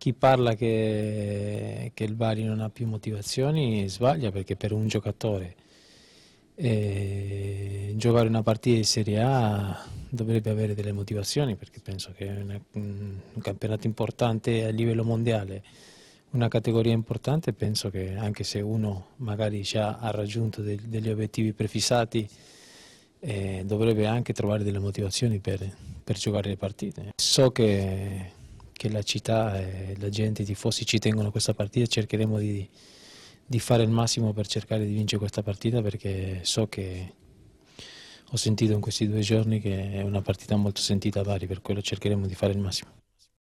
chi parla che, che, il Bari non ha più motivazioni sbaglia perché per un giocatore eh, giocare una partita di Serie A dovrebbe avere delle motivazioni perché penso che una, un campionato importante a livello mondiale una categoria importante penso che anche se uno magari già ha raggiunto de, degli obiettivi prefissati eh, dovrebbe anche trovare delle motivazioni per, per giocare le partite so che che la città e la gente, i tifosi ci tengono a questa partita, cercheremo di, di fare il massimo per cercare di vincere questa partita perché so che ho sentito in questi due giorni che è una partita molto sentita a Bari, per quello cercheremo di fare il massimo.